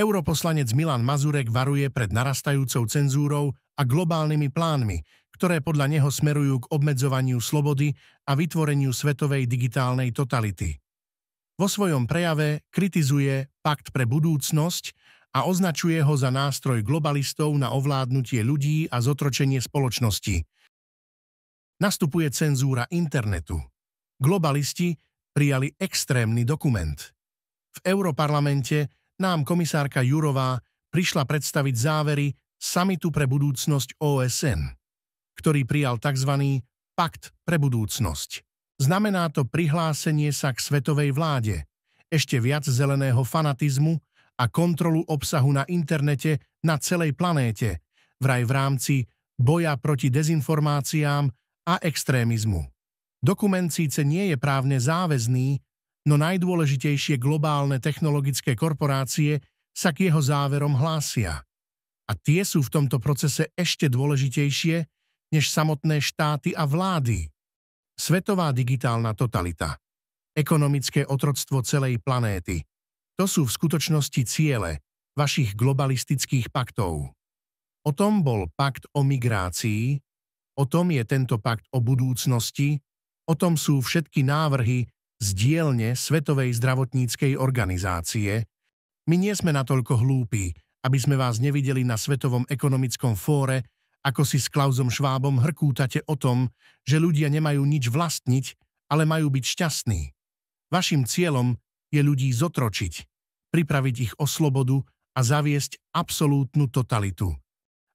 Europoslanec Milan Mazurek varuje pred narastajúcou cenzúrou a globálnymi plánmi, ktoré podľa neho smerujú k obmedzovaniu slobody a vytvoreniu svetovej digitálnej totality. Vo svojom prejave kritizuje Pakt pre budúcnosť a označuje ho za nástroj globalistov na ovládnutie ľudí a zotročenie spoločnosti. Nastupuje cenzúra internetu. Globalisti prijali extrémny dokument. V Europarlamente nám komisárka Jurová prišla predstaviť závery samitu pre budúcnosť OSN, ktorý prijal tzv. Pakt pre budúcnosť. Znamená to prihlásenie sa k svetovej vláde, ešte viac zeleného fanatizmu a kontrolu obsahu na internete na celej planéte, vraj v rámci boja proti dezinformáciám a extrémizmu. Dokument síce nie je právne záväzný, no najdôležitejšie globálne technologické korporácie sa k jeho záverom hlásia. A tie sú v tomto procese ešte dôležitejšie než samotné štáty a vlády. Svetová digitálna totalita. Ekonomické otroctvo celej planéty. To sú v skutočnosti ciele vašich globalistických paktov. O tom bol pakt o migrácii, o tom je tento pakt o budúcnosti, o tom sú všetky návrhy z dielne Svetovej zdravotníckej organizácie, my nie sme natoľko hlúpi, aby sme vás nevideli na Svetovom ekonomickom fóre, ako si s Klausom Švábom hrkútate o tom, že ľudia nemajú nič vlastniť, ale majú byť šťastní. Vašim cieľom je ľudí zotročiť, pripraviť ich o slobodu a zaviesť absolútnu totalitu.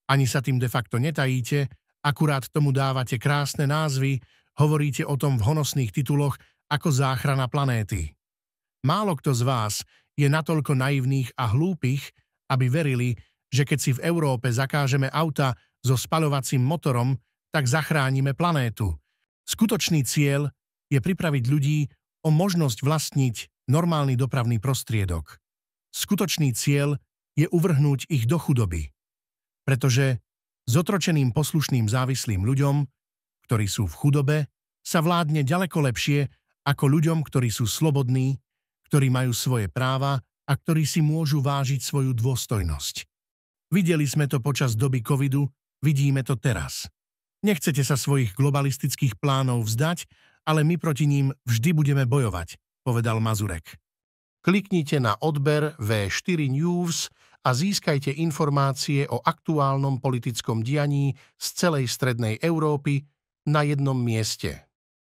Ani sa tým de facto netajíte, akurát tomu dávate krásne názvy, hovoríte o tom v honosných tituloch ako záchrana planéty. Málo kto z vás je natoľko naivných a hlúpych, aby verili, že keď si v Európe zakážeme auta so spaľovacím motorom, tak zachránime planétu. Skutočný cieľ je pripraviť ľudí o možnosť vlastniť normálny dopravný prostriedok. Skutočný cieľ je uvrhnúť ich do chudoby. Pretože zotročeným poslušným závislým ľuďom, ktorí sú v chudobe, sa vládne ďaleko lepšie ako ľuďom, ktorí sú slobodní, ktorí majú svoje práva a ktorí si môžu vážiť svoju dôstojnosť. Videli sme to počas doby covidu, vidíme to teraz. Nechcete sa svojich globalistických plánov vzdať, ale my proti ním vždy budeme bojovať, povedal Mazurek. Kliknite na odber V4 News a získajte informácie o aktuálnom politickom dianí z celej strednej Európy na jednom mieste.